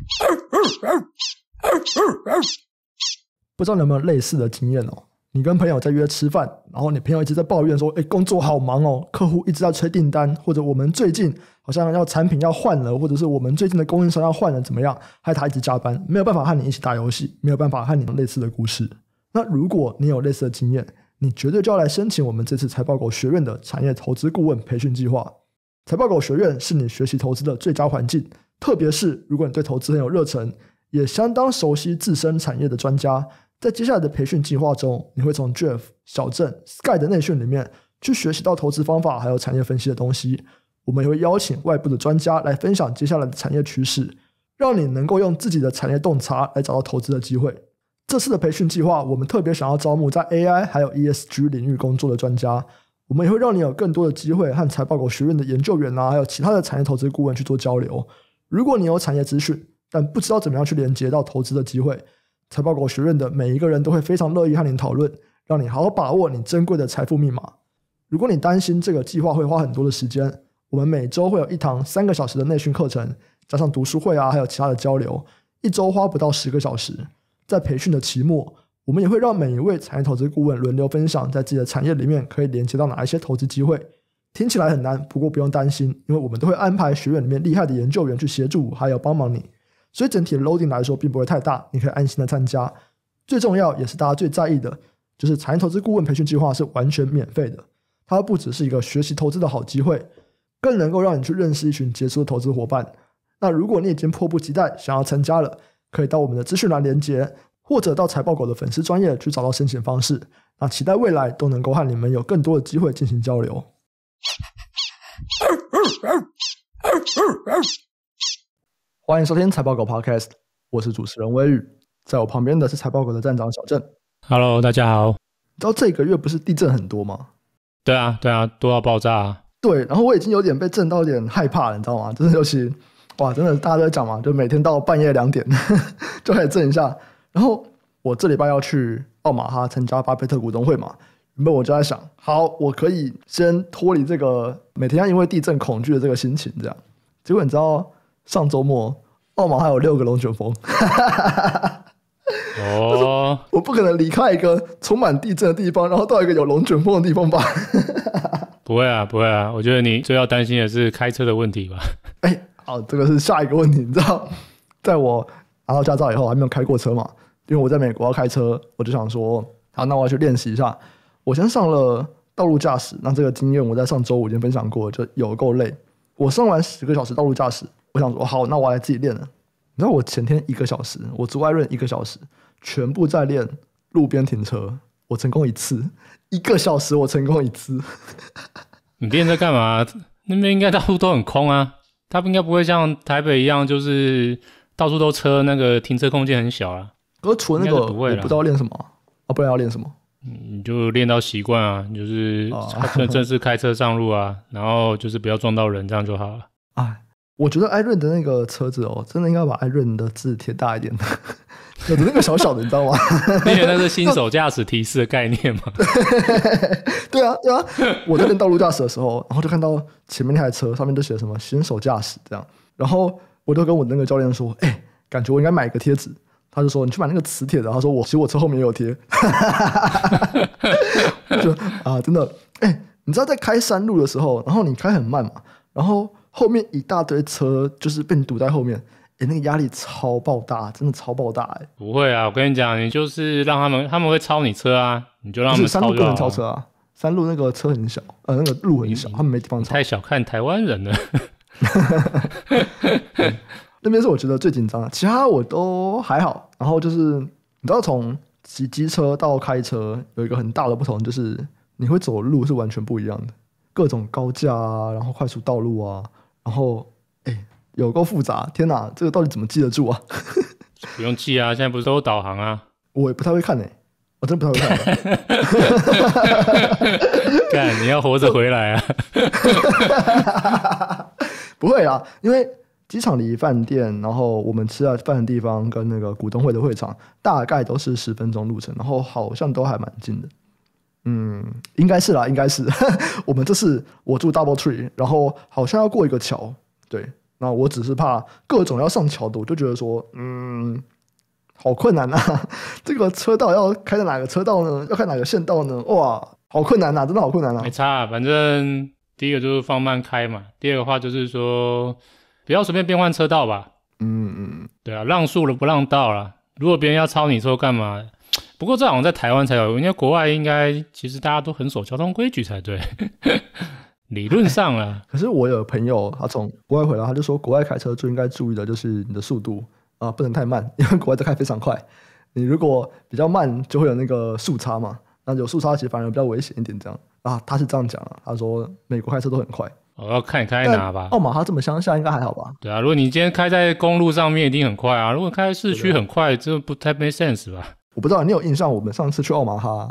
不知道你有没有类似的经验哦？你跟朋友在约吃饭，然后你朋友一直在抱怨说：“哎，工作好忙哦，客户一直在催订单，或者我们最近好像要产品要换了，或者是我们最近的供应商要换了，怎么样？”害他一直加班，没有办法和你一起打游戏，没有办法和你们类似的故事。那如果你有类似的经验，你绝对就要来申请我们这次财报狗学院的产业投资顾问培训计划。财报狗学院是你学习投资的最佳环境。特别是如果你对投资很有热忱，也相当熟悉自身产业的专家，在接下来的培训计划中，你会从 JEF、f 小镇、Sky 的内训里面去学习到投资方法，还有产业分析的东西。我们也会邀请外部的专家来分享接下来的产业趋势，让你能够用自己的产业洞察来找到投资的机会。这次的培训计划，我们特别想要招募在 AI 还有 ESG 领域工作的专家。我们也会让你有更多的机会和财报狗学院的研究员啊，还有其他的产业投资顾问去做交流。如果你有产业资讯，但不知道怎么样去连接到投资的机会，财报股学院的每一个人都会非常乐意和你讨论，让你好好把握你珍贵的财富密码。如果你担心这个计划会花很多的时间，我们每周会有一堂三个小时的内训课程，加上读书会啊，还有其他的交流，一周花不到十个小时。在培训的期末，我们也会让每一位产业投资顾问轮流分享，在自己的产业里面可以连接到哪一些投资机会。听起来很难，不过不用担心，因为我们都会安排学院里面厉害的研究员去协助，还有帮忙你，所以整体的 loading 来说并不会太大，你可以安心的参加。最重要也是大家最在意的，就是产业投资顾问培训计划是完全免费的，它不只是一个学习投资的好机会，更能够让你去认识一群杰出的投资伙伴。那如果你已经迫不及待想要参加了，可以到我们的资讯栏连接，或者到财报狗的粉丝专业去找到申请方式。那期待未来都能够和你们有更多的机会进行交流。欢迎收听财报狗 Podcast，我是主持人威玉，在我旁边的是财报狗的站长小郑。Hello，大家好！你知道这个月不是地震很多吗？对啊，对啊，都要爆炸。对，然后我已经有点被震到，有点害怕了，你知道吗？真的，尤其哇，真的大家都在讲嘛，就每天到半夜两点 就开始震一下。然后我这礼拜要去奥马哈参加巴菲特股东会嘛。那我就在想，好，我可以先脱离这个每天要因为地震恐惧的这个心情，这样。结果你知道，上周末澳门还有六个龙卷风。哦，我不可能离开一个充满地震的地方，然后到一个有龙卷风的地方吧？不会啊，不会啊！我觉得你最要担心的是开车的问题吧？哎，好，这个是下一个问题，你知道，在我拿到驾照以后，还没有开过车嘛？因为我在美国要开车，我就想说，好，那我要去练习一下。我先上了道路驾驶，那这个经验我在上周五已经分享过，就有够累。我上完十个小时道路驾驶，我想说好，那我来自己练。了。你知道我前天一个小时，我租外润一个小时，全部在练路边停车，我成功一次，一个小时我成功一次。你练在干嘛？那边应该到处都很空啊，他们应该不会像台北一样，就是到处都车，那个停车空间很小啊。哥，除了那个，我不知道练什么啊，不然要练什么？你就练到习惯啊，就是正 正式开车上路啊，然后就是不要撞到人，这样就好了。哎，我觉得艾润的那个车子哦，真的应该把艾润的字贴大一点的，有的那个小小的，你知道吗？因为那是新手驾驶提示的概念嘛。对啊，对啊，我在练道路驾驶的时候，然后就看到前面那台车上面都写什么新手驾驶这样，然后我就跟我那个教练说，哎，感觉我应该买一个贴纸。他就说：“你去买那个磁铁。”的。”他说：“我其实我车后面也有贴。” 就啊，真的哎，你知道在开山路的时候，然后你开很慢嘛，然后后面一大堆车就是被你堵在后面，哎，那个压力超爆大，真的超爆大哎。不会啊，我跟你讲，你就是让他们，他们会超你车啊，你就让他们超。山路不能超车啊，山路那个车很小，呃，那个路很小，他们没地方超。太小看台湾人了。那边是我觉得最紧张的，其他我都还好。然后就是你知道，从骑机车到开车有一个很大的不同，就是你会走路是完全不一样的，各种高架啊，然后快速道路啊，然后哎，有够复杂！天哪，这个到底怎么记得住啊？不用记啊，现在不是都有导航啊？我也不太会看哎，我真不太会看。干，你要活着回来啊！不会啊，因为。机场离饭店，然后我们吃啊饭的地方跟那个股东会的会场，大概都是十分钟路程，然后好像都还蛮近的。嗯，应该是啦，应该是。我们这次我住 Double Tree，然后好像要过一个桥。对，那我只是怕各种要上桥的，我就觉得说，嗯，好困难呐。这个车道要开在哪个车道呢？要开哪个线道呢？哇，好困难呐，真的好困难啊。没差，反正第一个就是放慢开嘛，第二个话就是说。不要随便变换车道吧。嗯嗯嗯，对啊，让速了不让道了。如果别人要超你车干嘛？不过这好像在台湾才有，因为国外应该其实大家都很守交通规矩才对。理论上啊，可是我有朋友他从国外回来，他就说国外开车最应该注意的就是你的速度啊，不能太慢，因为国外的开非常快。你如果比较慢就会有那个速差嘛，那有速差其实反而比较危险一点这样啊。他是这样讲啊，他说美国开车都很快。我要看你开哪吧。奥马哈这么乡下应该还好吧？对啊，如果你今天开在公路上面，一定很快啊。如果开在市区，很快，这不太没 sense 吧？我不知道你有印象，我们上次去奥马哈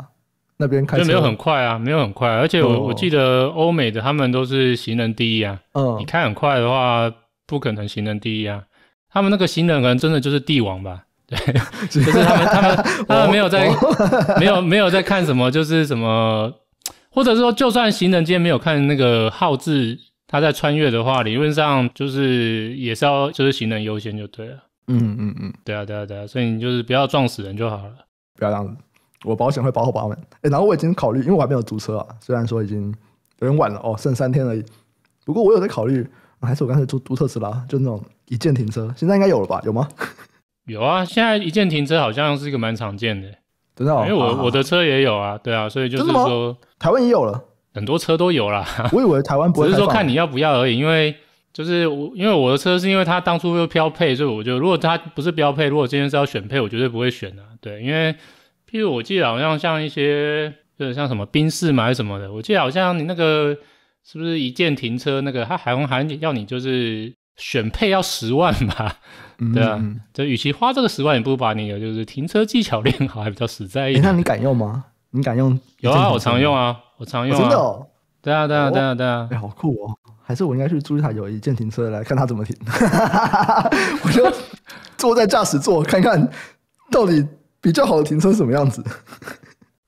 那边开，就没有很快啊，没有很快。而且我我记得欧美的他们都是行人第一啊。嗯，你开很快的话，不可能行人第一啊。他们那个行人可能真的就是帝王吧？对，就是他们他们 他们没有在没有没有在看什么，就是什么。或者说，就算行人今天没有看那个号字，他在穿越的话，理论上就是也是要就是行人优先就对了。嗯嗯嗯，对啊对啊对啊，所以你就是不要撞死人就好了，不要这样子。我保险会保护他们。哎，然后我已经考虑，因为我还没有租车啊，虽然说已经有点晚了哦，剩三天而已。不过我有在考虑，还是我刚才租租特斯拉，就那种一键停车，现在应该有了吧？有吗？有啊，现在一键停车好像是一个蛮常见的。因为我我的车也有啊，对啊，所以就是说台湾也有了很多车都有啦。我以为台湾不会，只是说看你要不要而已。因为就是我，因为我的车是因为它当初又标配，所以我就得如果它不是标配，如果今天是要选配，我绝对不会选的。对，因为譬如我记得好像像一些是像什么宾士嘛什么的，我记得好像你那个是不是一键停车那个，它好像还要你就是选配要十万吧。对啊，就与其花这个十万，也不如把你的就是停车技巧练好，还比较实在一点。那你敢用吗？你敢用？有啊，我常用啊，我常用。真的？对啊，对啊，对啊，对啊。哎，好酷哦！还是我应该去租一台有一键停车的来看他怎么停。我就坐在驾驶座看看到底比较好的停车是什么样子。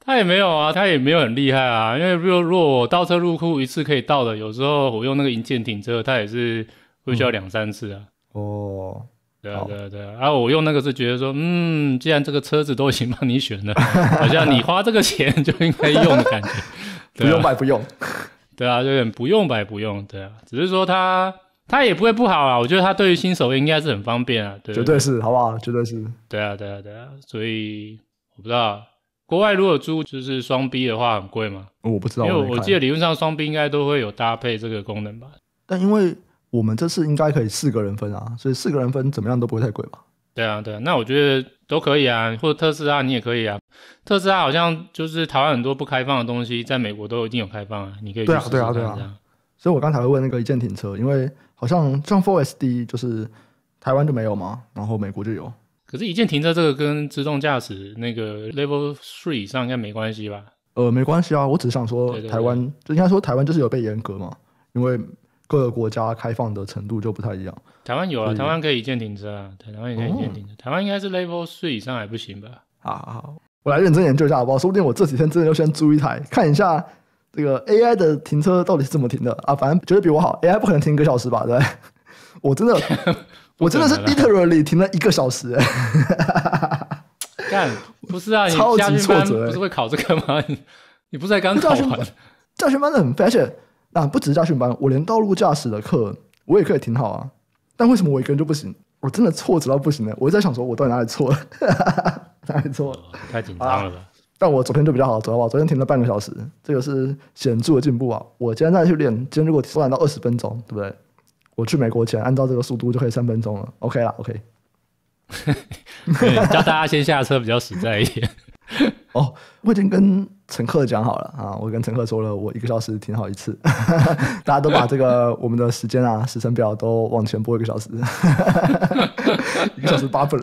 他也没有啊，他也没有很厉害啊，因为如如如果倒车入库一次可以倒的，有时候我用那个一键停车，它也是会需要两三次啊。哦。对对对，然后我用那个是觉得说，嗯，既然这个车子都行，帮你选的，好像你花这个钱就应该用的感觉，不用白不用，对啊，有点不用白不用，对啊，只是说它它也不会不好啊，我觉得它对于新手应该是很方便啊，绝对是，好不好？绝对是，对啊对啊对啊，所以我不知道国外如果租就是双 B 的话很贵吗？我不知道，因为我记得理论上双 B 应该都会有搭配这个功能吧，但因为。我们这次应该可以四个人分啊，所以四个人分怎么样都不会太贵吧？对啊，对啊，那我觉得都可以啊，或者特斯拉你也可以啊。特斯拉好像就是台湾很多不开放的东西，在美国都一定有开放啊，你可以去对啊，对啊。所以我刚才问那个一键停车，因为好像像 Four s d 就是台湾就没有嘛，然后美国就有。可是一键停车这个跟自动驾驶那个 Level Three 以上应该没关系吧？呃，没关系啊，我只想说台湾，应该说台湾就是有被严格嘛，因为。各个国家开放的程度就不太一样。台湾有啊，台湾可以一建停车，台湾也可以建停车。台湾应该是 level 3以上还不行吧？好好，我来认真研究一下好不好？说不定我这几天真的要先租一台，看一下这个 AI 的停车到底是怎么停的啊。反正绝得比我好，AI 不可能停一个小时吧？对，我真的，我真的是 literally 停了一个小时。干，不是啊，你挫折、班不是会考这个吗？你不是在刚考完？教学班很 fashion。那不只是驾训班，我连道路驾驶的课我也可以挺好啊。但为什么我一个人就不行？我真的挫直到不行了。我一直在想说，我到底哪里错了？哪里错？太紧张了。但我昨天就比较好，知道吧？昨天停了半个小时，这个是显著的进步啊。我今天再去练，今天如果缩短到二十分钟，对不对？我去美国前按照这个速度就可以三分钟了。OK 了，OK。教 大家先下车比较实在一点。哦，我已经跟乘客讲好了啊！我跟乘客说了，我一个小时停好一次，大家都把这个我们的时间啊、时程表都往前拨一个小时，一个小时八分。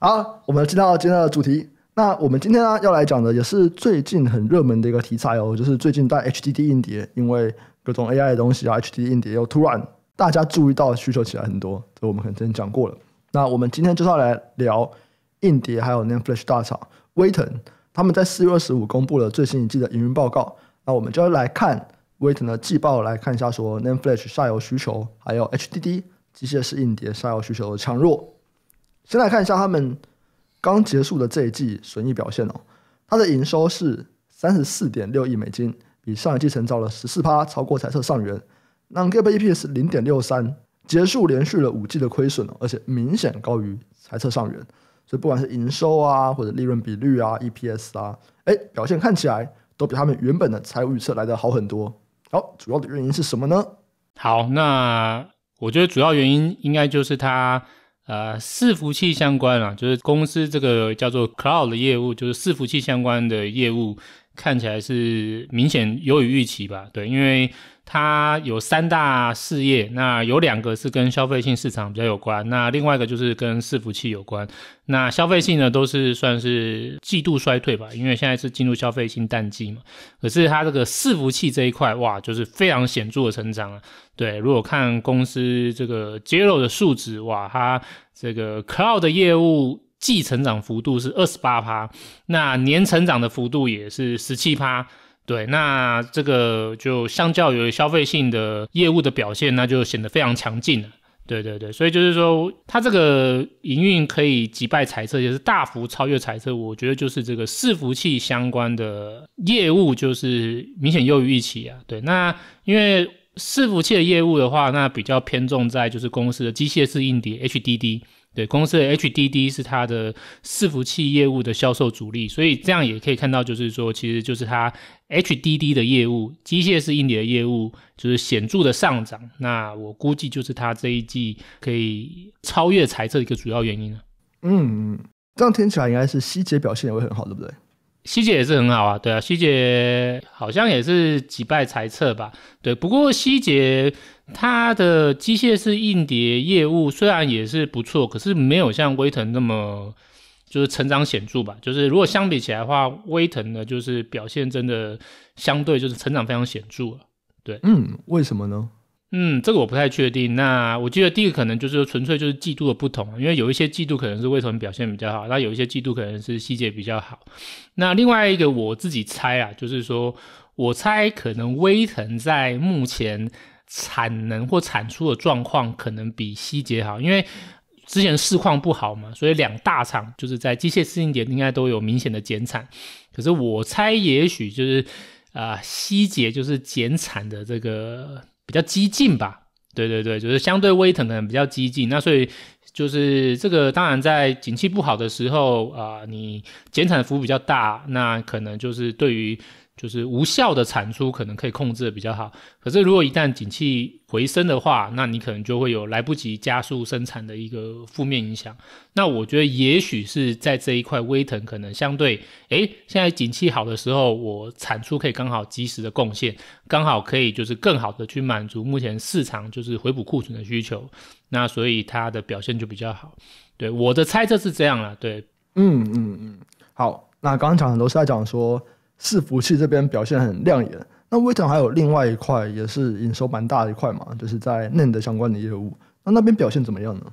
好，我们进到今天的主题。那我们今天呢要来讲的也是最近很热门的一个题材哦，就是最近在 HDD 硬碟，因为各种 AI 的东西啊，HDD 硬碟又突然大家注意到需求起来很多，这我们可能之前讲过了。那我们今天就是要来聊硬碟，还有那 Flash 大厂威腾。他们在四月二十五公布了最新一季的营运报告，那我们就要来看威腾的季报，来看一下说 n a n Flash 下游需求，还有 HDD 机械式硬碟下游需求的强弱。先来看一下他们刚结束的这一季损益表现哦，它的营收是三十四点六亿美金，比上一季成长了十四趴，超过财测上缘。那 Gap EPS 零点六三，结束连续了五季的亏损而且明显高于财测上缘。所以不管是营收啊，或者利润比率啊、EPS 啊，哎，表现看起来都比他们原本的财务预测来的好很多。好，主要的原因是什么呢？好，那我觉得主要原因应该就是它呃，伺服器相关啊，就是公司这个叫做 Cloud 的业务，就是伺服器相关的业务。看起来是明显优于预期吧？对，因为它有三大事业，那有两个是跟消费性市场比较有关，那另外一个就是跟伺服器有关。那消费性呢，都是算是季度衰退吧，因为现在是进入消费性淡季嘛。可是它这个伺服器这一块，哇，就是非常显著的成长啊。对，如果看公司这个 g r 的数值，哇，它这个 Cloud 的业务。季成长幅度是二十八趴，那年成长的幅度也是十七趴，对，那这个就相较于消费性的业务的表现，那就显得非常强劲了。对对对，所以就是说，它这个营运可以击败彩色，也是大幅超越彩色。我觉得就是这个伺服器相关的业务，就是明显优于预期啊。对，那因为。伺服器的业务的话，那比较偏重在就是公司的机械式硬碟 HDD，对公司的 HDD 是它的伺服器业务的销售主力，所以这样也可以看到，就是说其实就是它 HDD 的业务，机械式硬碟的业务就是显著的上涨，那我估计就是它这一季可以超越财测一个主要原因了。嗯，这样听起来应该是希捷表现也会很好对不对。西捷也是很好啊，对啊，西捷好像也是几败才撤吧，对。不过西捷它的机械式硬碟业务虽然也是不错，可是没有像威腾那么就是成长显著吧。就是如果相比起来的话，威腾呢就是表现真的相对就是成长非常显著了，对。嗯，为什么呢？嗯，这个我不太确定。那我记得第一个可能就是纯粹就是季度的不同，因为有一些季度可能是什腾表现比较好，那有一些季度可能是西捷比较好。那另外一个我自己猜啊，就是说我猜可能威腾在目前产能或产出的状况可能比西捷好，因为之前市况不好嘛，所以两大厂就是在机械四应点应该都有明显的减产。可是我猜也许就是啊，西捷就是减产的这个。比较激进吧，对对对，就是相对威腾可能比较激进，那所以就是这个，当然在景气不好的时候啊，你减产幅度比较大，那可能就是对于。就是无效的产出可能可以控制的比较好，可是如果一旦景气回升的话，那你可能就会有来不及加速生产的一个负面影响。那我觉得也许是在这一块威腾可能相对，诶，现在景气好的时候，我产出可以刚好及时的贡献，刚好可以就是更好的去满足目前市场就是回补库存的需求，那所以它的表现就比较好。对，我的猜测是这样了。对，嗯嗯嗯，好，那刚刚讲的都是在讲说。伺服器这边表现很亮眼，那微腾还有另外一块也是营收蛮大的一块嘛，就是在 NAND 相关的业务，那那边表现怎么样呢？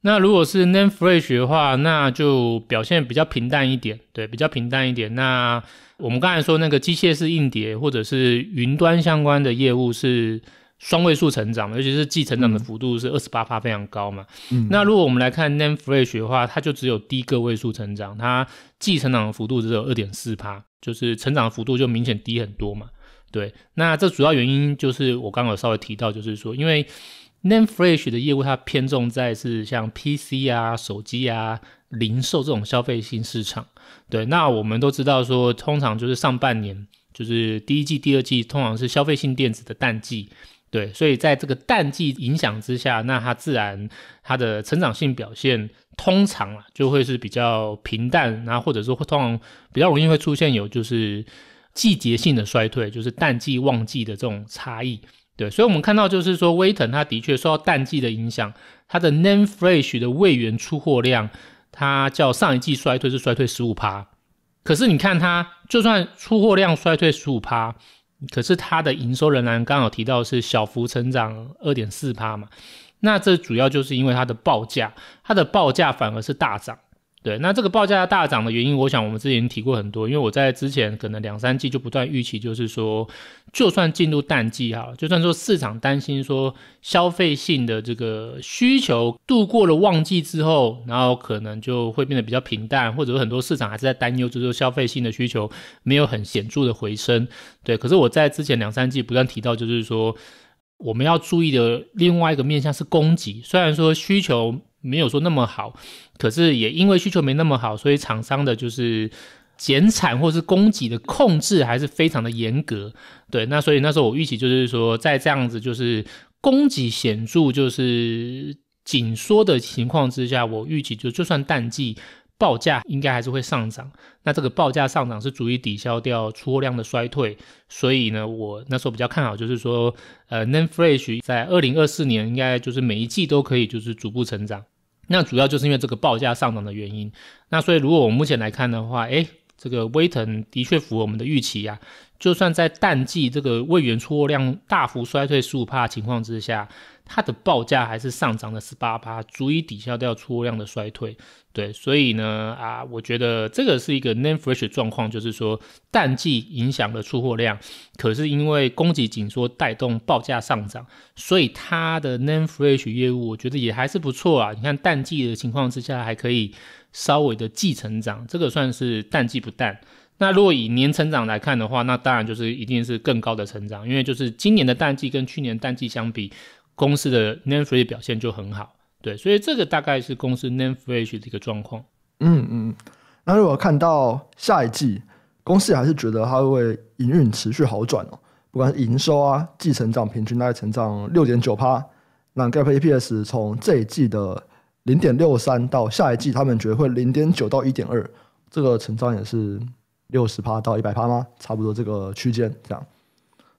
那如果是 NAND Flash 的话，那就表现比较平淡一点，对，比较平淡一点。那我们刚才说那个机械式硬碟或者是云端相关的业务是双位数成长，尤其是季成长的幅度是二十八%，非常高嘛。那如果我们来看 NAND Flash 的话，它就只有低个位数成长，它。季成长幅度只有二点四趴，就是成长幅度就明显低很多嘛。对，那这主要原因就是我刚刚稍微提到，就是说，因为 Name Fresh 的业务它偏重在是像 PC 啊、手机啊、零售这种消费性市场。对，那我们都知道说，通常就是上半年，就是第一季、第二季，通常是消费性电子的淡季。对，所以在这个淡季影响之下，那它自然它的成长性表现。通常啊，就会是比较平淡，然后或者说会通常比较容易会出现有就是季节性的衰退，就是淡季旺季的这种差异。对，所以我们看到就是说威腾它的确受到淡季的影响，它的 Name Fresh 的位源出货量，它叫上一季衰退是衰退十五趴，可是你看它就算出货量衰退十五趴。可是它的营收仍然刚好有提到是小幅成长二点四趴嘛。那这主要就是因为它的报价，它的报价反而是大涨。对，那这个报价大涨的原因，我想我们之前提过很多，因为我在之前可能两三季就不断预期，就是说，就算进入淡季哈，就算说市场担心说消费性的这个需求度过了旺季之后，然后可能就会变得比较平淡，或者很多市场还是在担忧，就是说消费性的需求没有很显著的回升。对，可是我在之前两三季不断提到，就是说。我们要注意的另外一个面向是供给，虽然说需求没有说那么好，可是也因为需求没那么好，所以厂商的就是减产或是供给的控制还是非常的严格。对，那所以那时候我预期就是说，在这样子就是供给显著就是紧缩的情况之下，我预期就就算淡季。报价应该还是会上涨，那这个报价上涨是足以抵消掉出货量的衰退，所以呢，我那时候比较看好，就是说，呃，Nemfresh 在二零二四年应该就是每一季都可以就是逐步成长，那主要就是因为这个报价上涨的原因，那所以如果我们目前来看的话，哎，这个威腾的确符合我们的预期呀。就算在淡季这个位源出货量大幅衰退十五帕情况之下，它的报价还是上涨了十八帕，足以抵消掉出货量的衰退。对，所以呢，啊，我觉得这个是一个 name fresh 状况，就是说淡季影响了出货量，可是因为供给紧缩带动报价上涨，所以它的 name fresh 业务，我觉得也还是不错啊。你看淡季的情况之下，还可以稍微的继成长，这个算是淡季不淡。那如果以年成长来看的话，那当然就是一定是更高的成长，因为就是今年的淡季跟去年淡季相比，公司的 namefresh 表现就很好，对，所以这个大概是公司 namefresh 的一个状况。嗯嗯，那如果看到下一季，公司还是觉得它会营运持续好转哦，不管是营收啊，季成长平均大概成长六点九趴，那 gap EPS 从这一季的零点六三到下一季，他们觉得会零点九到一点二，这个成长也是。六十趴到一百趴吗？差不多这个区间这样，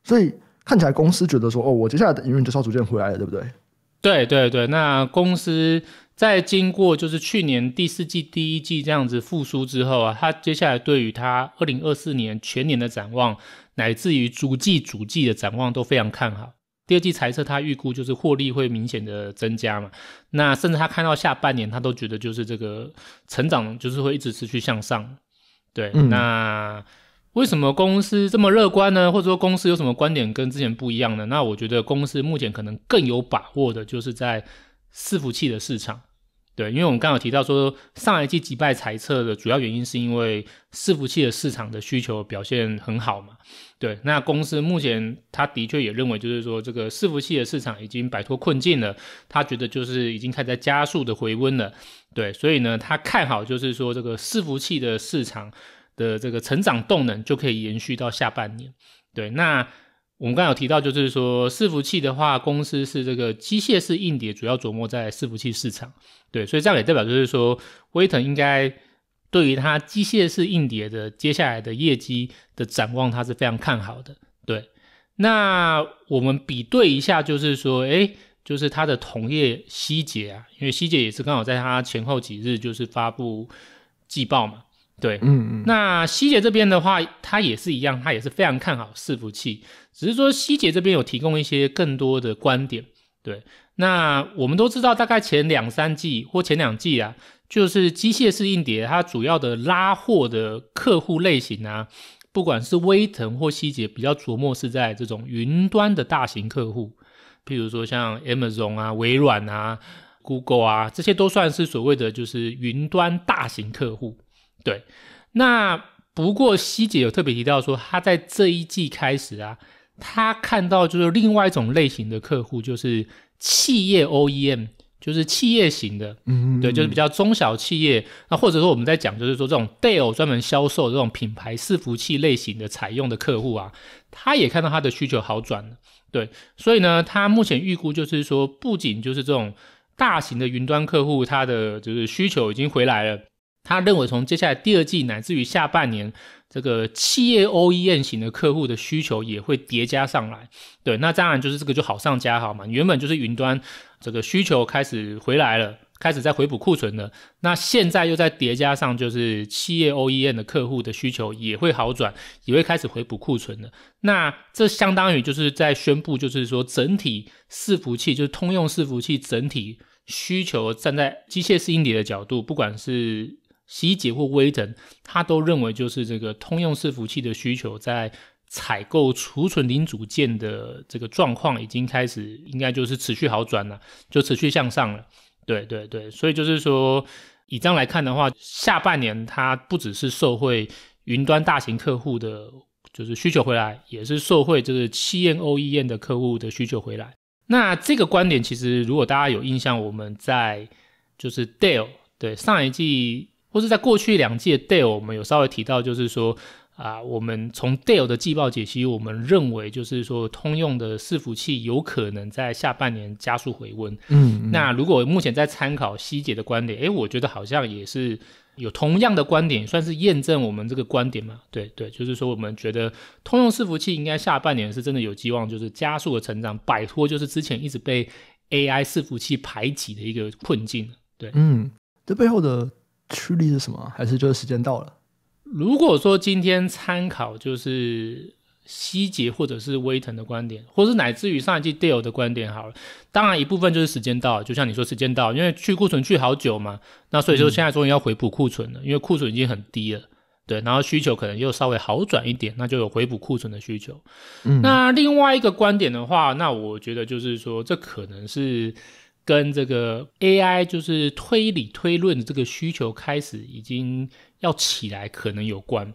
所以看起来公司觉得说，哦，我接下来的营运就是要逐渐回来了，对不对？对对对。那公司在经过就是去年第四季、第一季这样子复苏之后啊，它接下来对于它二零二四年全年的展望，乃至于主季、主季的展望都非常看好。第二季财测，他预估就是获利会明显的增加嘛，那甚至他看到下半年，他都觉得就是这个成长就是会一直持续向上。对，那为什么公司这么乐观呢？或者说公司有什么观点跟之前不一样呢？那我觉得公司目前可能更有把握的，就是在伺服器的市场。对，因为我们刚刚提到说，上一季击败猜测的主要原因是因为伺服器的市场的需求表现很好嘛。对，那公司目前他的确也认为，就是说这个伺服器的市场已经摆脱困境了，他觉得就是已经开始加速的回温了。对，所以呢，他看好就是说这个伺服器的市场的这个成长动能就可以延续到下半年。对，那我们刚刚有提到，就是说伺服器的话，公司是这个机械式硬碟主要琢磨在伺服器市场。对，所以这样也代表就是说威腾应该。对于它机械式硬碟的接下来的业绩的展望，它是非常看好的。对，那我们比对一下，就是说，哎，就是它的同业西捷啊，因为西捷也是刚好在它前后几日就是发布季报嘛。对，嗯嗯。那西捷这边的话，它也是一样，它也是非常看好伺服器，只是说西捷这边有提供一些更多的观点。对，那我们都知道，大概前两三季或前两季啊。就是机械式硬碟，它主要的拉货的客户类型啊，不管是威腾或细节，比较琢磨是在这种云端的大型客户，譬如说像 Amazon 啊、微软啊、Google 啊，这些都算是所谓的就是云端大型客户。对，那不过希姐有特别提到说，她在这一季开始啊，她看到就是另外一种类型的客户，就是企业 OEM。就是企业型的，嗯，对，就是比较中小企业，那或者说我们在讲，就是说这种 Dell 专门销售这种品牌伺服器类型的采用的客户啊，他也看到他的需求好转了，对，所以呢，他目前预估就是说，不仅就是这种大型的云端客户，他的就是需求已经回来了，他认为从接下来第二季乃至于下半年。这个企业 OEM 型的客户的需求也会叠加上来，对，那当然就是这个就好上加好嘛。原本就是云端这个需求开始回来了，开始在回补库存了，那现在又在叠加上，就是企业 OEM 的客户的需求也会好转，也会开始回补库存了。那这相当于就是在宣布，就是说整体伺服器，就是通用伺服器整体需求，站在机械式硬碟的角度，不管是。西捷或微腾，他都认为就是这个通用伺服器的需求，在采购储存零组件的这个状况已经开始，应该就是持续好转了，就持续向上了。对对对，所以就是说，以这样来看的话，下半年它不只是受惠云端大型客户的，就是需求回来，也是受惠就是七研 o e 研的客户的需求回来。那这个观点其实，如果大家有印象，我们在就是 Dell 对上一季。或者在过去两届 d a l e 我们有稍微提到，就是说啊，我们从 d a l e 的季报解析，我们认为就是说，通用的伺服器有可能在下半年加速回温。嗯，那如果目前在参考希姐的观点，诶，我觉得好像也是有同样的观点，算是验证我们这个观点嘛？对对，就是说我们觉得通用伺服器应该下半年是真的有希望，就是加速的成长，摆脱就是之前一直被 AI 伺服器排挤的一个困境。对，嗯，这背后的。驱力是什么？还是就是时间到了？如果说今天参考就是希杰或者是威腾的观点，或者是乃至于上一季 d a l 的观点好了，当然一部分就是时间到了。就像你说时间到了，因为去库存去好久嘛，那所以说现在终于要回补库存了，因为库存已经很低了，对，然后需求可能又稍微好转一点，那就有回补库存的需求。那另外一个观点的话，那我觉得就是说，这可能是。跟这个 A I 就是推理推论的这个需求开始已经要起来，可能有关，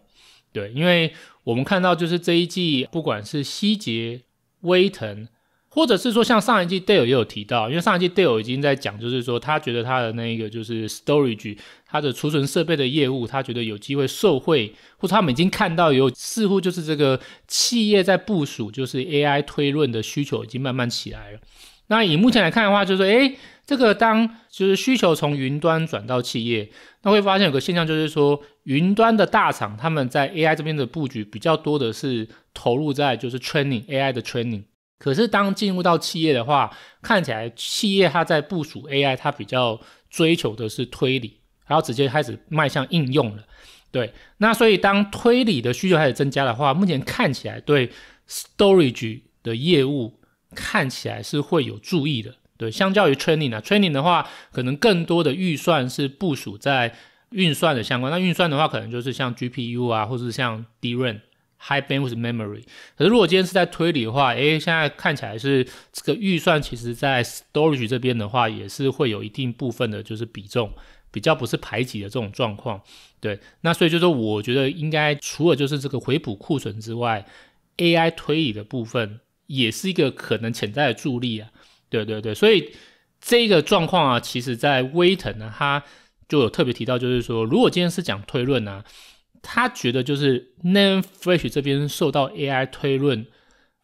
对，因为我们看到就是这一季，不管是希捷、威腾，或者是说像上一季 Dale 也有提到，因为上一季 Dale 已经在讲，就是说他觉得他的那个就是 storage，他的储存设备的业务，他觉得有机会受惠，或者他们已经看到有似乎就是这个企业在部署，就是 A I 推论的需求已经慢慢起来了。那以目前来看的话，就是说，哎，这个当就是需求从云端转到企业，那会发现有个现象，就是说，云端的大厂他们在 A I 这边的布局比较多的是投入在就是 training A I 的 training。可是当进入到企业的话，看起来企业它在部署 A I，它比较追求的是推理，然后直接开始迈向应用了。对，那所以当推理的需求开始增加的话，目前看起来对 storage 的业务。看起来是会有注意的，对。相较于 training 啊，training 的话，可能更多的预算是部署在运算的相关。那运算的话，可能就是像 GPU 啊，或者像 d a 润 high bandwidth memory。可是如果今天是在推理的话，诶，现在看起来是这个预算其实在 storage 这边的话，也是会有一定部分的，就是比重比较不是排挤的这种状况。对，那所以就说，我觉得应该除了就是这个回补库存之外，AI 推理的部分。也是一个可能潜在的助力啊，对对对，所以这个状况啊，其实，在威腾呢，他就有特别提到，就是说，如果今天是讲推论呢，他觉得就是 Name Fresh 这边受到 AI 推论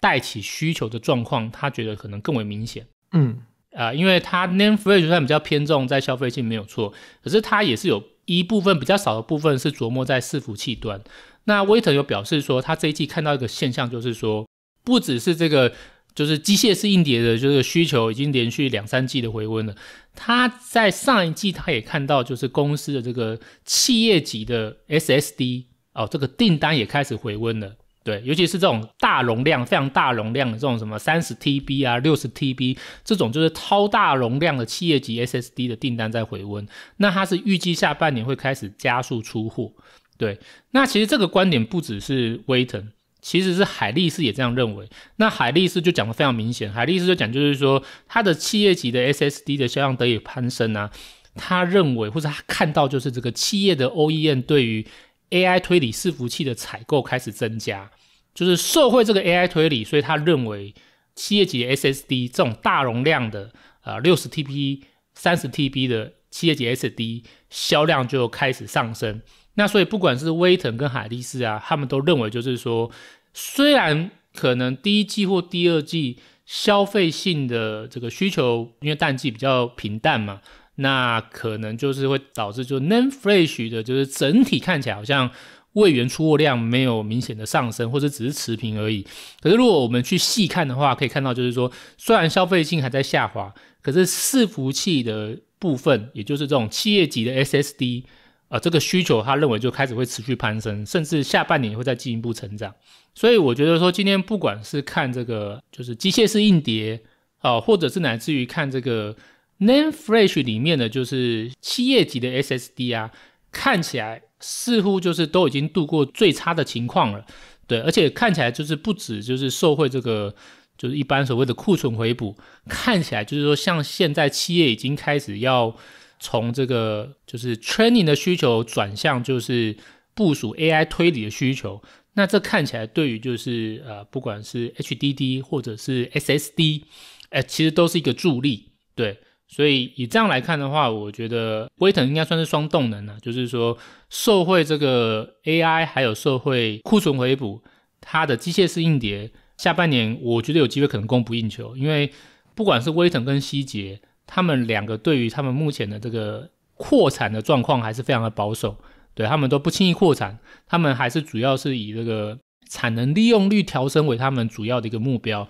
带起需求的状况，他觉得可能更为明显。嗯，啊，因为它 Name Fresh 算比较偏重在消费性没有错，可是它也是有一部分比较少的部分是琢磨在伺服器端。那威腾有表示说，他这一季看到一个现象，就是说。不只是这个，就是机械式硬碟的，就是需求已经连续两三季的回温了。他在上一季他也看到，就是公司的这个企业级的 SSD 哦，这个订单也开始回温了。对，尤其是这种大容量、非常大容量的这种什么三十 TB 啊、六十 TB 这种就是超大容量的企业级 SSD 的订单在回温。那它是预计下半年会开始加速出货。对，那其实这个观点不只是威腾。其实是海力士也这样认为，那海力士就讲的非常明显，海力士就讲就是说，它的企业级的 SSD 的销量得以攀升啊，他认为或者他看到就是这个企业的 OEM 对于 AI 推理伺服器的采购开始增加，就是社会这个 AI 推理，所以他认为企业级 SSD 这种大容量的啊六十 TB、三十 TB 的企业级 SSD 销量就开始上升。那所以不管是威腾跟海力士啊，他们都认为就是说，虽然可能第一季或第二季消费性的这个需求，因为淡季比较平淡嘛，那可能就是会导致就 Name Fresh 的，就是整体看起来好像位源出货量没有明显的上升，或者只是持平而已。可是如果我们去细看的话，可以看到就是说，虽然消费性还在下滑，可是伺服器的部分，也就是这种企业级的 SSD。啊，这个需求他认为就开始会持续攀升，甚至下半年会再进一步成长。所以我觉得说，今天不管是看这个就是机械式硬碟啊，或者是乃自于看这个 Name f r a s h 里面的，就是企业级的 SSD 啊，看起来似乎就是都已经度过最差的情况了。对，而且看起来就是不止就是受惠这个，就是一般所谓的库存回补，看起来就是说像现在企业已经开始要。从这个就是 training 的需求转向，就是部署 AI 推理的需求，那这看起来对于就是呃，不管是 HDD 或者是 SSD，哎，其实都是一个助力。对，所以以这样来看的话，我觉得威腾应该算是双动能呢，就是说，受惠这个 AI，还有受惠库存回补，它的机械式硬碟下半年我觉得有机会可能供不应求，因为不管是威腾跟希捷。他们两个对于他们目前的这个扩产的状况还是非常的保守，对他们都不轻易扩产，他们还是主要是以这个产能利用率调升为他们主要的一个目标。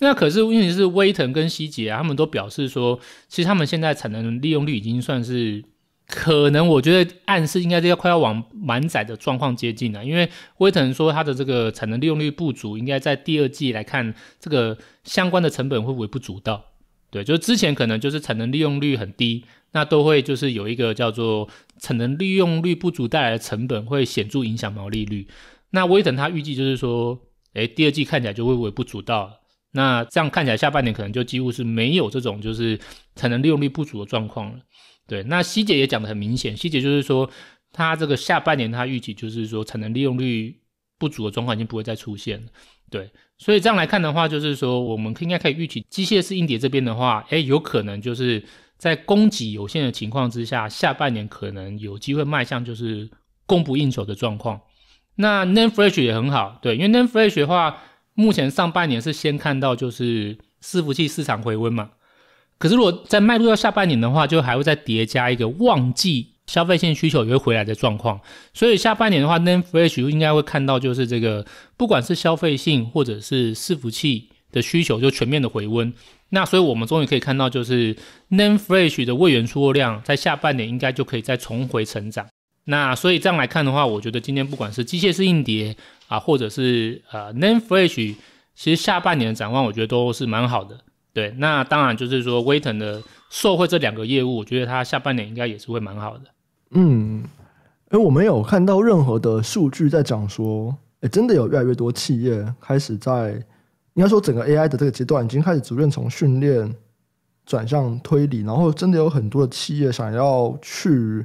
那可是问题是威腾跟西捷他们都表示说，其实他们现在产能利用率已经算是可能，我觉得暗示应该是要快要往满载的状况接近了。因为威腾说它的这个产能利用率不足，应该在第二季来看，这个相关的成本会微不足道。对，就是之前可能就是产能利用率很低，那都会就是有一个叫做产能利用率不足带来的成本会显著影响毛利率。那威腾他预计就是说，哎，第二季看起来就会微不足道。那这样看起来下半年可能就几乎是没有这种就是产能利用率不足的状况了。对，那希姐也讲的很明显，希姐就是说，他这个下半年他预计就是说产能利用率不足的状况已经不会再出现了。对。所以这样来看的话，就是说我们应该可以预期，机械式硬碟这边的话，哎，有可能就是在供给有限的情况之下，下半年可能有机会迈向就是供不应求的状况。那 n a n flash 也很好，对，因为 n a n flash 的话，目前上半年是先看到就是伺服器市场回温嘛，可是如果在迈入到下半年的话，就还会再叠加一个旺季。消费性需求也会回来的状况，所以下半年的话 n a n f r e s h 应该会看到就是这个，不管是消费性或者是伺服器的需求就全面的回温。那所以我们终于可以看到就是 n a n f r e s h 的位元出货量在下半年应该就可以再重回成长。那所以这样来看的话，我觉得今天不管是机械式硬碟啊，或者是呃 n a n f r e s h 其实下半年的展望我觉得都是蛮好的。对，那当然就是说威腾的售后这两个业务，我觉得它下半年应该也是会蛮好的。嗯，哎，我没有看到任何的数据在讲说，哎，真的有越来越多企业开始在，应该说整个 AI 的这个阶段已经开始逐渐从训练转向推理，然后真的有很多的企业想要去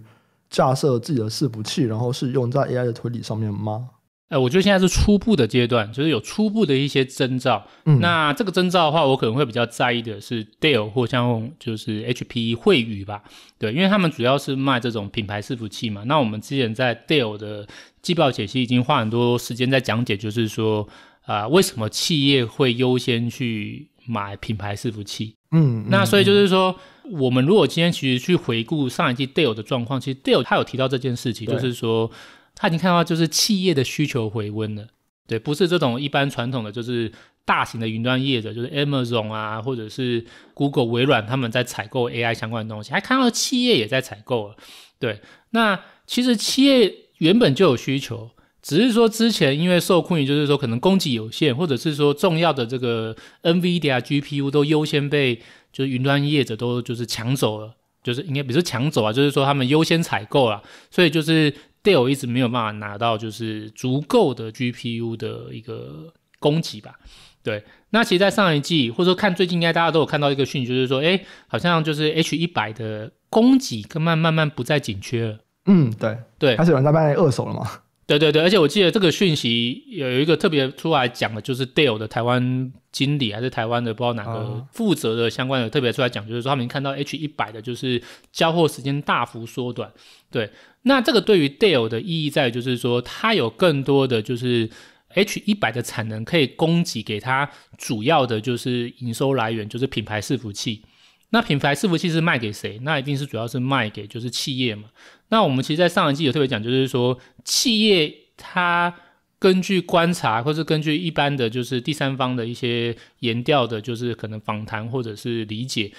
架设自己的四服器，然后是用在 AI 的推理上面吗？呃，我觉得现在是初步的阶段，就是有初步的一些征兆。嗯，那这个征兆的话，我可能会比较在意的是 d l e 或像就是 HP 惠宇吧，对，因为他们主要是卖这种品牌伺服器嘛。那我们之前在 d l e 的季报解析已经花很多时间在讲解，就是说啊，为什么企业会优先去买品牌伺服器？嗯，那所以就是说，我们如果今天其实去回顾上一季 d l e 的状况，其实 l e 他有提到这件事情，就是说。他已经看到，就是企业的需求回温了。对，不是这种一般传统的，就是大型的云端业者，就是 Amazon 啊，或者是 Google、微软他们在采购 AI 相关的东西，还看到企业也在采购了。对，那其实企业原本就有需求，只是说之前因为受困于，就是说可能供给有限，或者是说重要的这个 NVIDIA GPU 都优先被就是云端业者都就是抢走了，就是应该如说抢走啊，就是说他们优先采购了，所以就是。Deal 一直没有办法拿到，就是足够的 GPU 的一个供给吧。对，那其实在上一季，或者说看最近，应该大家都有看到一个讯息，就是说，哎，好像就是 H 一百的供给，跟慢慢慢不再紧缺了。嗯，对对，开始有人在卖二手了嘛。对对对，而且我记得这个讯息有一个特别出来讲的，就是 d a l e 的台湾经理还是台湾的不知道哪个负责的相关的特别出来讲，就是说他们看到 H 一百的就是交货时间大幅缩短。对，那这个对于 d a l e 的意义在就是说它有更多的就是 H 一百的产能可以供给给它主要的就是营收来源就是品牌伺服器。那品牌伺服器是卖给谁？那一定是主要是卖给就是企业嘛。那我们其实，在上一季有特别讲，就是说，企业它根据观察，或是根据一般的，就是第三方的一些言调的，就是可能访谈或者是理解，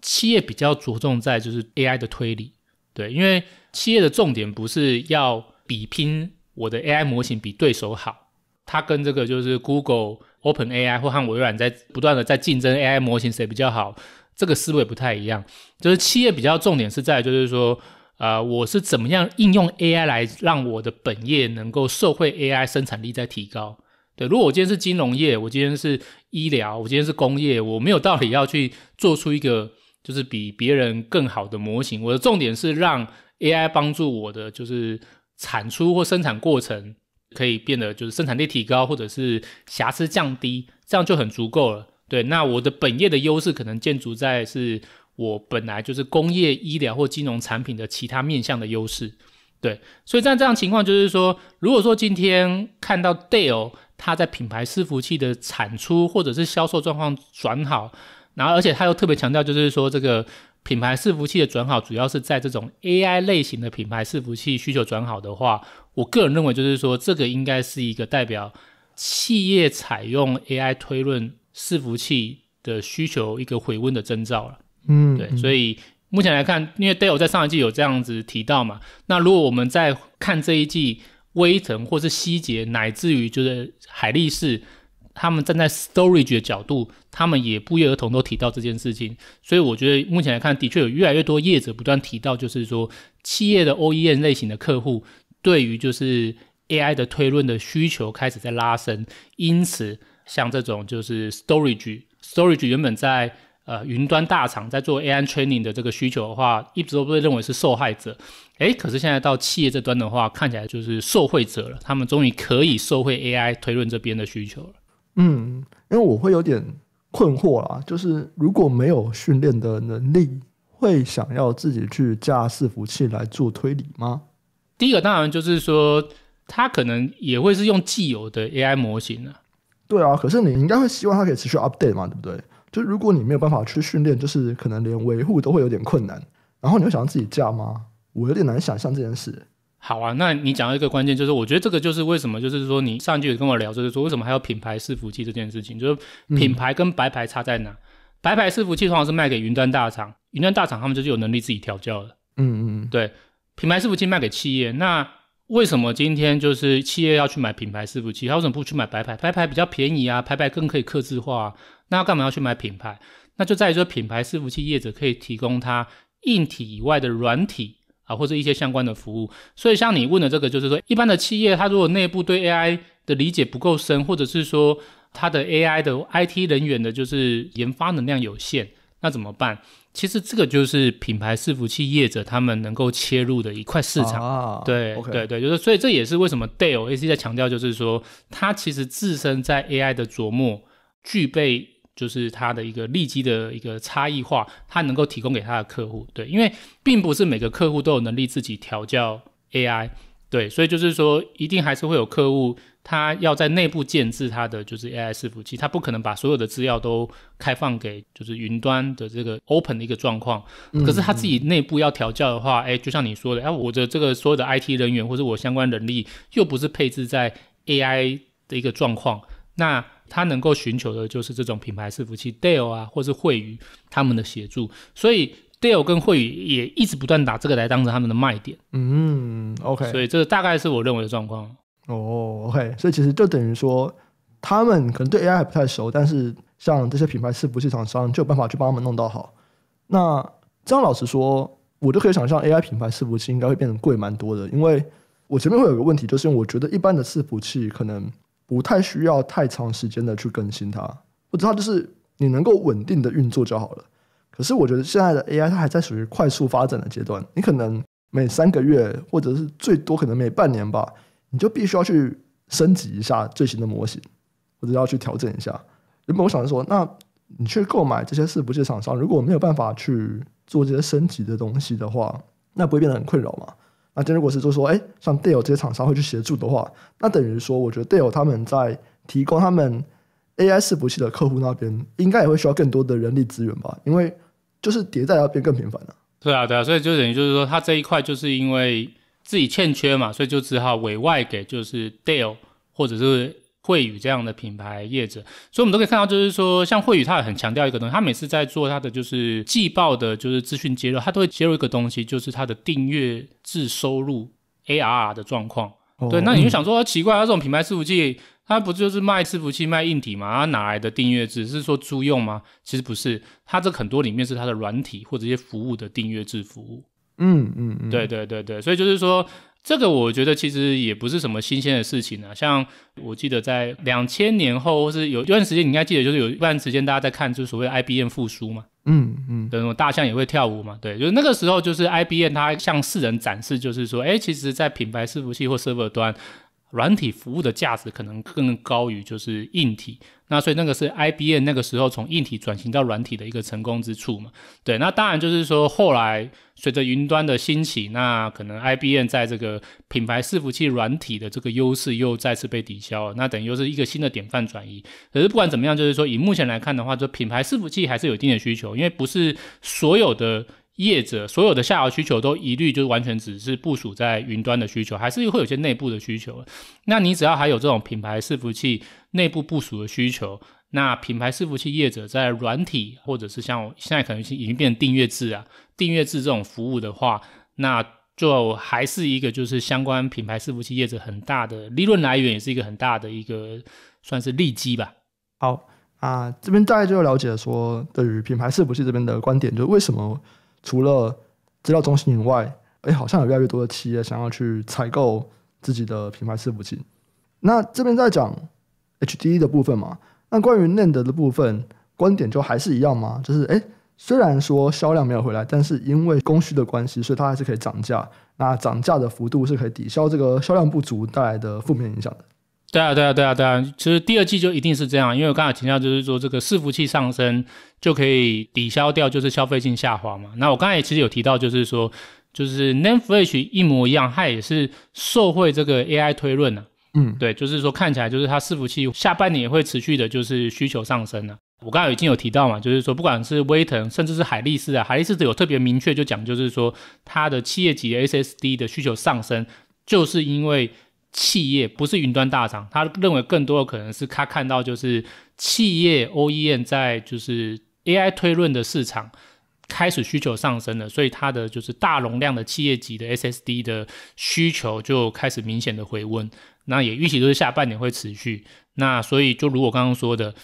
企业比较着重在就是 AI 的推理，对，因为企业的重点不是要比拼我的 AI 模型比对手好，它跟这个就是 Google Open AI 或和微软在不断的在竞争 AI 模型谁比较好，这个思维不太一样，就是企业比较重点是在就是说。啊，我是怎么样应用 AI 来让我的本业能够受惠 AI 生产力在提高？对，如果我今天是金融业，我今天是医疗，我今天是工业，我没有道理要去做出一个就是比别人更好的模型。我的重点是让 AI 帮助我的就是产出或生产过程可以变得就是生产力提高或者是瑕疵降低，这样就很足够了。对，那我的本业的优势可能建筑在是。我本来就是工业、医疗或金融产品的其他面向的优势，对，所以在这样情况就是说，如果说今天看到 Dale 它在品牌伺服器的产出或者是销售状况转好，然后而且它又特别强调就是说这个品牌伺服器的转好，主要是在这种 AI 类型的品牌伺服器需求转好的话，我个人认为就是说这个应该是一个代表企业采用 AI 推论伺服器的需求一个回温的征兆了。嗯，对，所以目前来看，因为 Dell 在上一季有这样子提到嘛，那如果我们在看这一季威层或是希捷，乃至于就是海力士，他们站在 storage 的角度，他们也不约而同都提到这件事情。所以我觉得目前来看，的确有越来越多业者不断提到，就是说企业的 OEM 类型的客户对于就是 AI 的推论的需求开始在拉伸，因此像这种就是 storage storage 原本在呃，云端大厂在做 AI training 的这个需求的话，一直都被认为是受害者。诶，可是现在到企业这端的话，看起来就是受惠者了。他们终于可以受惠 AI 推论这边的需求了。嗯，因为我会有点困惑啦，就是如果没有训练的能力，会想要自己去架伺服器来做推理吗？第一个当然就是说，他可能也会是用既有的 AI 模型啊。对啊，可是你应该会希望它可以持续 update 嘛，对不对？如果你没有办法去训练，就是可能连维护都会有点困难。然后你会想要自己架吗？我有点难想象这件事。好啊，那你讲到一个关键，就是我觉得这个就是为什么，就是说你上一句跟我聊，就是说为什么还有品牌伺服器这件事情，就是品牌跟白牌差在哪？白牌伺服器通常是卖给云端大厂，云端大厂他们就是有能力自己调教的。嗯嗯，对，品牌伺服器卖给企业，那为什么今天就是企业要去买品牌伺服器？他为什么不去买白牌？白牌比较便宜啊，白牌更可以克制化。那干嘛要去买品牌？那就在于说，品牌伺服器业者可以提供它硬体以外的软体啊，或者一些相关的服务。所以像你问的这个，就是说，一般的企业它如果内部对 AI 的理解不够深，或者是说它的 AI 的 IT 人员的就是研发能量有限，那怎么办？其实这个就是品牌伺服器业者他们能够切入的一块市场。对对对，就是所以这也是为什么 d a l e a c 在强调，就是说它其实自身在 AI 的琢磨具备。就是它的一个利基的一个差异化，它能够提供给他的客户，对，因为并不是每个客户都有能力自己调教 AI，对，所以就是说，一定还是会有客户他要在内部建置他的就是 AI 伺服器，他不可能把所有的资料都开放给就是云端的这个 open 的一个状况，可是他自己内部要调教的话，哎，就像你说的，哎，我的这个所有的 IT 人员或者我相关人力又不是配置在 AI 的一个状况，那。他能够寻求的就是这种品牌伺服器，Dell 啊，或是惠宇他们的协助，所以 Dell 跟惠宇也一直不断打这个来当成他们的卖点。嗯，OK。所以这个大概是我认为的状况。哦，OK。所以其实就等于说，他们可能对 AI 还不太熟，但是像这些品牌伺服器厂商就有办法去帮他们弄到好。那这样老实说，我就可以想象 AI 品牌伺服器应该会变得贵蛮多的，因为我前面会有个问题，就是我觉得一般的伺服器可能。不太需要太长时间的去更新它，或者它就是你能够稳定的运作就好了。可是我觉得现在的 AI 它还在属于快速发展的阶段，你可能每三个月或者是最多可能每半年吧，你就必须要去升级一下最新的模型，或者要去调整一下。原本我想说，那你去购买这些伺服器厂商，如果没有办法去做这些升级的东西的话，那不会变得很困扰吗？那今果是，就说，哎，像 d l 尔这些厂商会去协助的话，那等于说，我觉得 d l 尔他们在提供他们 AI 伺服器的客户那边，应该也会需要更多的人力资源吧？因为就是迭代要变更频繁了。对啊，对啊，所以就等于就是说，他这一块就是因为自己欠缺嘛，所以就只好委外给就是 d l 尔或者是。惠宇这样的品牌业者，所以我们都可以看到，就是说，像惠宇，他很强调一个东西，他每次在做他的就是季报的，就是资讯揭露，他都会揭露一个东西，就是他的订阅制收入 （ARR） 的状况。对，那你就想说，奇怪，他这种品牌伺服器，他不就是卖伺服器、卖硬体嘛？他哪来的订阅制？是说租用吗？其实不是，他这很多里面是他的软体或者一些服务的订阅制服务。嗯嗯嗯，对对对对，所以就是说。这个我觉得其实也不是什么新鲜的事情啊，像我记得在两千年后，或是有一段时间，你应该记得，就是有一段时间大家在看就是所谓 IBM 复苏嘛，嗯嗯，那大象也会跳舞嘛，对，就是那个时候就是 IBM 它向世人展示，就是说，哎，其实，在品牌伺服器或 server 端。软体服务的价值可能更高于就是硬体，那所以那个是 IBM 那个时候从硬体转型到软体的一个成功之处嘛？对，那当然就是说后来随着云端的兴起，那可能 IBM 在这个品牌伺服器软体的这个优势又再次被抵消，那等于又是一个新的典范转移。可是不管怎么样，就是说以目前来看的话，就品牌伺服器还是有一定的需求，因为不是所有的。业者所有的下游需求都一律就是完全只是部署在云端的需求，还是会有些内部的需求。那你只要还有这种品牌伺服器内部部署的需求，那品牌伺服器业者在软体或者是像现在可能已经变成订阅制啊，订阅制这种服务的话，那就还是一个就是相关品牌伺服器业者很大的利润来源，也是一个很大的一个算是利基吧。好啊，这边大概就了解说对于品牌伺服器这边的观点，就为什么。除了资料中心以外，哎，好像有越来越多的企业想要去采购自己的品牌伺服器。那这边在讲 H D E 的部分嘛，那关于 NAND 的部分观点就还是一样嘛，就是哎，虽然说销量没有回来，但是因为供需的关系，所以它还是可以涨价。那涨价的幅度是可以抵消这个销量不足带来的负面影响的。对啊，对啊，对啊，对啊！其实第二季就一定是这样，因为我刚才提到就是说，这个伺服器上升就可以抵消掉，就是消费性下滑嘛。那我刚才也其实有提到，就是说，就是 Name Flash 一模一样，它也是受惠这个 AI 推论啊。嗯，对，就是说看起来就是它伺服器下半年会持续的，就是需求上升啊。我刚才已经有提到嘛，就是说不管是威腾，甚至是海力士啊，海力士有特别明确就讲，就是说它的企业级 SSD 的需求上升，就是因为。企业不是云端大厂，他认为更多的可能是他看到就是企业 OEM 在就是 AI 推论的市场开始需求上升了，所以他的就是大容量的企业级的 SSD 的需求就开始明显的回温，那也预期就是下半年会持续。那所以就如我刚刚说的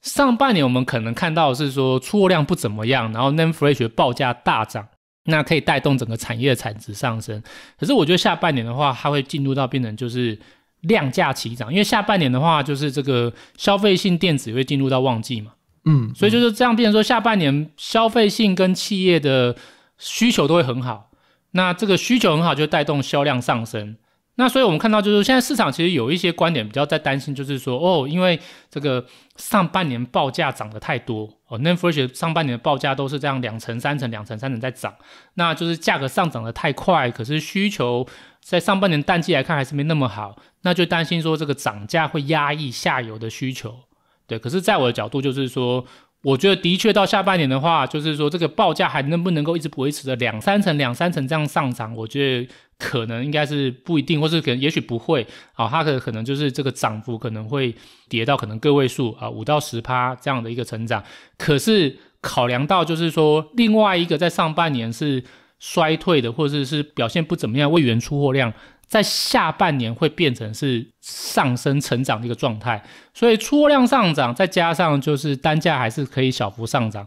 上半年我们可能看到是说出货量不怎么样，然后 n a m e Flash 报价大涨。那可以带动整个产业产值上升，可是我觉得下半年的话，它会进入到变成就是量价齐涨，因为下半年的话就是这个消费性电子会进入到旺季嘛，嗯，所以就是这样变成说下半年消费性跟企业的需求都会很好，那这个需求很好就带动销量上升。那所以，我们看到就是现在市场其实有一些观点比较在担心，就是说哦，因为这个上半年报价涨得太多哦 n a m fresh 上半年的报价都是这样两层三层两层三层在涨，那就是价格上涨得太快，可是需求在上半年淡季来看还是没那么好，那就担心说这个涨价会压抑下游的需求。对，可是，在我的角度就是说。我觉得的确，到下半年的话，就是说这个报价还能不能够一直维持着两三成、两三成这样上涨？我觉得可能应该是不一定，或是可能也许不会啊。它可可能就是这个涨幅可能会跌到可能个位数啊，五到十趴这样的一个成长。可是考量到就是说另外一个在上半年是衰退的，或者是是表现不怎么样，未源出货量。在下半年会变成是上升成长的一个状态，所以出货量上涨，再加上就是单价还是可以小幅上涨。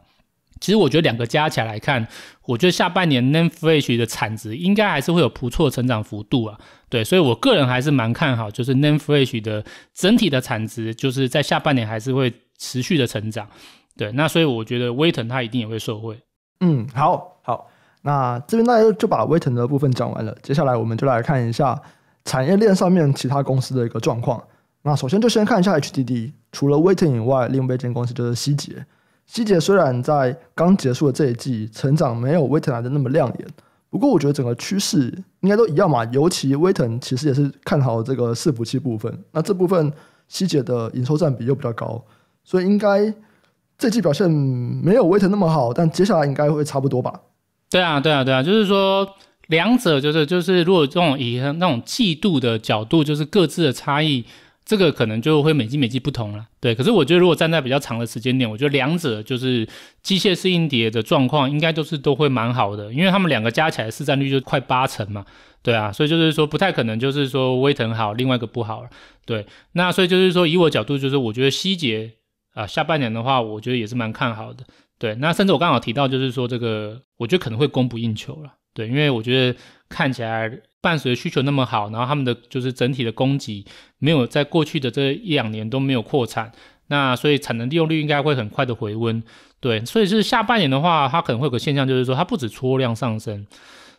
其实我觉得两个加起来来看，我觉得下半年 Name Fresh 的产值应该还是会有不错成长幅度啊。对，所以我个人还是蛮看好，就是 Name Fresh 的整体的产值，就是在下半年还是会持续的成长。对，那所以我觉得威腾它一定也会受惠。嗯，好。那这边大家就把威腾的部分讲完了，接下来我们就来看一下产业链上面其他公司的一个状况。那首先就先看一下 HDD，除了威腾以外，另外一间公司就是希捷。希捷虽然在刚结束的这一季成长没有威腾来的那么亮眼，不过我觉得整个趋势应该都一样嘛。尤其威腾其实也是看好这个伺服器部分，那这部分希捷的营收占比又比较高，所以应该这季表现没有威腾那么好，但接下来应该会差不多吧。对啊，对啊，对啊，就是说两者就是就是，如果这种以那种季度的角度，就是各自的差异，这个可能就会每季每季不同了。对，可是我觉得如果站在比较长的时间点，我觉得两者就是机械式硬碟的状况，应该都是都会蛮好的，因为他们两个加起来市占率就快八成嘛。对啊，所以就是说不太可能就是说威腾好，另外一个不好了。对，那所以就是说以我角度，就是我觉得希捷啊，下半年的话，我觉得也是蛮看好的。对，那甚至我刚好提到，就是说这个，我觉得可能会供不应求了。对，因为我觉得看起来伴随需求那么好，然后他们的就是整体的供给没有在过去的这一两年都没有扩产，那所以产能利用率应该会很快的回温。对，所以是下半年的话，它可能会有个现象，就是说它不止出货量上升，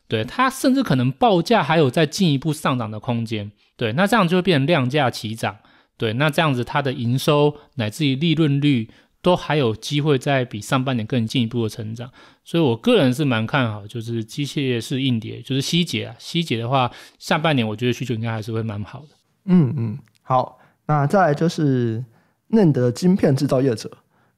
对，它甚至可能报价还有再进一步上涨的空间。对，那这样就会变成量价齐涨。对，那这样子它的营收乃至于利润率。都还有机会在比上半年更进一步的成长，所以我个人是蛮看好，就是机械式硬碟，就是希捷啊，希捷的话，下半年我觉得需求应该还是会蛮好的。嗯嗯，好，那再来就是 NAND 的晶片制造业者，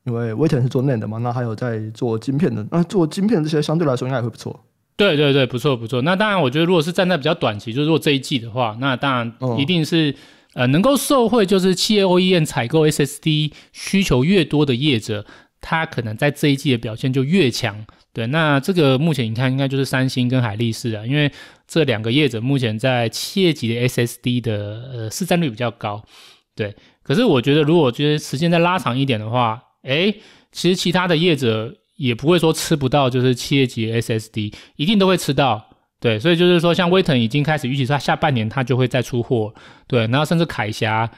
因为威以是做 NAND 嘛，那还有在做晶片的，那做晶片这些相对来说应该也会不错。对对对，不错不错。那当然，我觉得如果是站在比较短期，就是果这一季的话，那当然一定是。呃，能够受惠就是企业 O E M 采购 S S D 需求越多的业者，他可能在这一季的表现就越强。对，那这个目前你看应该就是三星跟海力士啊，因为这两个业者目前在企业级的 S S D 的呃市占率比较高。对，可是我觉得如果觉得时间再拉长一点的话，诶，其实其他的业者也不会说吃不到，就是企业级 S S D 一定都会吃到。对，所以就是说，像威腾已经开始预期，它下半年它就会再出货。对，然后甚至凯霞、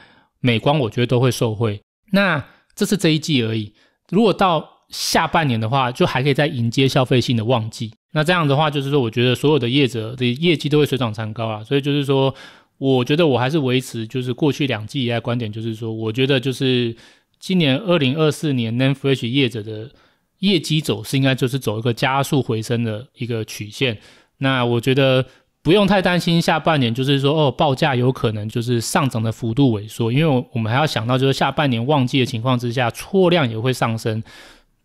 美光，我觉得都会受惠。那这是这一季而已。如果到下半年的话，就还可以再迎接消费性的旺季。那这样的话，就是说，我觉得所有的业者的业绩都会水涨船高啊。所以就是说，我觉得我还是维持就是过去两季以来观点，就是说，我觉得就是今年二零二四年 n f i e s h 业者的业绩走势应该就是走一个加速回升的一个曲线。那我觉得不用太担心，下半年就是说哦，报价有可能就是上涨的幅度萎缩，因为我们还要想到就是下半年旺季的情况之下，出货量也会上升，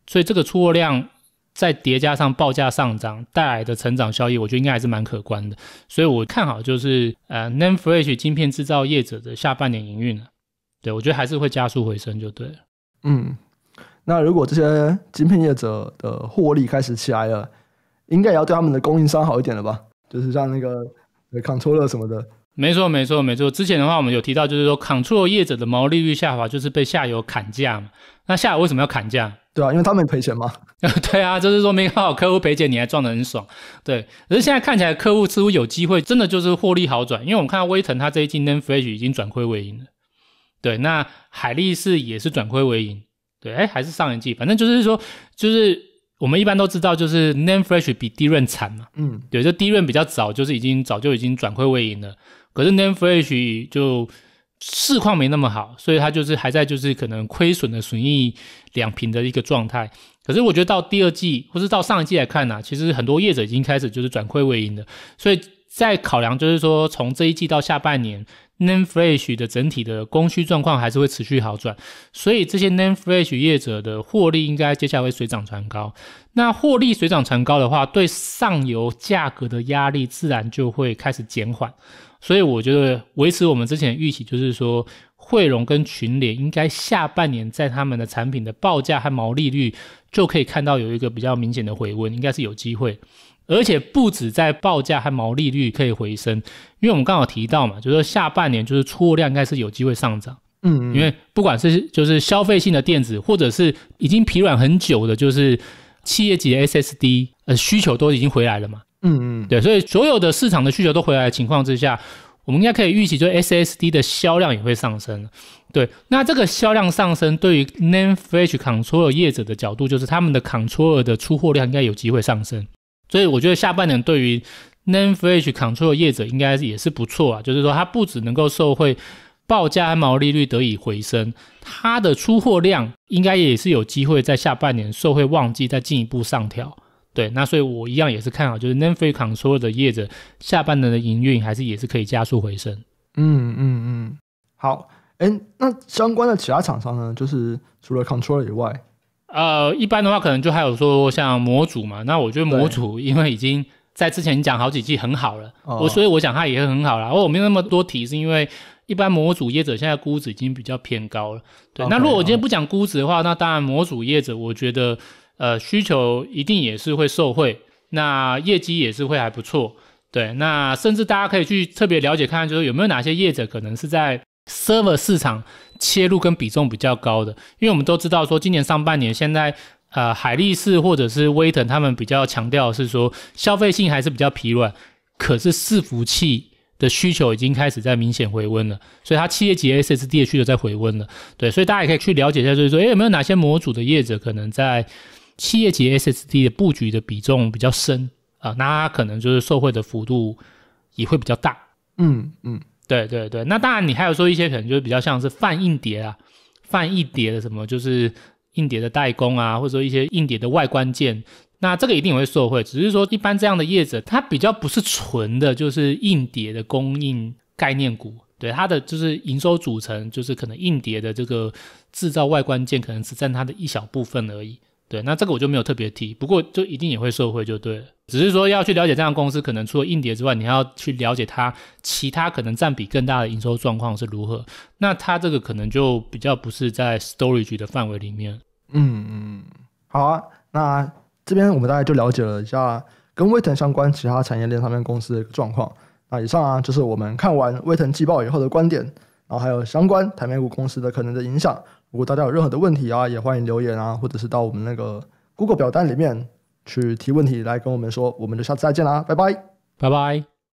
所以这个出货量再叠加上报价上涨带来的成长效益，我觉得应该还是蛮可观的。所以我看好就是呃 n a m e f r e s h 晶片制造业者的下半年营运对我觉得还是会加速回升就对了。嗯，那如果这些晶片业者的获利开始起来了。应该也要对他们的供应商好一点了吧？就是像那个 controller 什么的。没错，没错，没错。之前的话我们有提到，就是说 l 制 l 业者的毛利率下滑，就是被下游砍价嘛。那下游为什么要砍价？对啊，因为他们赔钱嘛。对啊，就是说没好客户赔钱，你还赚得很爽。对，可是现在看起来客户似乎有机会，真的就是获利好转。因为我们看到威腾他这一季 n e n Flash 已经转亏为盈了。对，那海力士也是转亏为盈。对，哎，还是上一季，反正就是说，就是。我们一般都知道，就是 Namefresh 比低润惨嘛，嗯，对，就低润比较早，就是已经早就已经转亏为盈了。可是 Namefresh 就市况没那么好，所以它就是还在就是可能亏损的损益两平的一个状态。可是我觉得到第二季或是到上一季来看呢，其实很多业者已经开始就是转亏为盈了，所以在考量就是说，从这一季到下半年。Name Fresh 的整体的供需状况还是会持续好转，所以这些 Name Fresh 业者的获利应该接下来会水涨船高。那获利水涨船高的话，对上游价格的压力自然就会开始减缓。所以我觉得维持我们之前预期，就是说汇融跟群联应该下半年在他们的产品的报价和毛利率就可以看到有一个比较明显的回温，应该是有机会。而且不止在报价和毛利率可以回升，因为我们刚好提到嘛，就是说下半年就是出货量应该是有机会上涨。嗯，因为不管是就是消费性的电子，或者是已经疲软很久的，就是企业级 SSD，呃，需求都已经回来了嘛。嗯嗯，对，所以所有的市场的需求都回来的情况之下，我们应该可以预期，就 SSD 的销量也会上升。对，那这个销量上升，对于 Name Flash Controller 业者的角度，就是他们的 Controller 的出货量应该有机会上升。所以我觉得下半年对于 n a n f a i e Control 业者应该也是不错啊，就是说它不止能够受惠报价毛利率得以回升，它的出货量应该也是有机会在下半年受惠旺季再进一步上调。对，那所以我一样也是看好，就是 n a n f a i e Control 的业者下半年的营运还是也是可以加速回升。嗯嗯嗯，好，哎，那相关的其他厂商呢？就是除了 Control 以外。呃，一般的话可能就还有说像模组嘛，那我觉得模组因为已经在之前讲好几季很好了，我所以我想它也会很好了。我没有那么多提，是因为一般模组业者现在估值已经比较偏高了。对，那如果我今天不讲估值的话，那当然模组业者，我觉得呃需求一定也是会受惠，那业绩也是会还不错。对，那甚至大家可以去特别了解看，就是有没有哪些业者可能是在。server 市场切入跟比重比较高的，因为我们都知道说今年上半年现在，呃，海力士或者是威腾他们比较强调是说消费性还是比较疲软，可是伺服器的需求已经开始在明显回温了，所以它企业级 SSD 的需求在回温了。对，所以大家也可以去了解一下，就是说，哎，有没有哪些模组的业者可能在企业级 SSD 的布局的比重比较深啊？那可能就是受惠的幅度也会比较大。嗯嗯。对对对，那当然，你还有说一些可能就是比较像是泛硬碟啊，泛硬碟的什么，就是硬碟的代工啊，或者说一些硬碟的外观件，那这个一定也会受惠。只是说，一般这样的业者，它比较不是纯的，就是硬碟的供应概念股，对它的就是营收组成，就是可能硬碟的这个制造外观件，可能只占它的一小部分而已。对，那这个我就没有特别提，不过就一定也会受贿，就对了。只是说要去了解这样公司，可能除了硬碟之外，你要去了解它其他可能占比更大的营收状况是如何。那它这个可能就比较不是在 storage 的范围里面。嗯嗯，好啊，那这边我们大概就了解了一下跟威腾相关其他产业链上面公司的一个状况。那以上啊，就是我们看完威腾季报以后的观点，然后还有相关台面股公司的可能的影响。如果大家有任何的问题啊，也欢迎留言啊，或者是到我们那个 Google 表单里面去提问题，来跟我们说，我们就下次再见啦，拜拜，拜拜。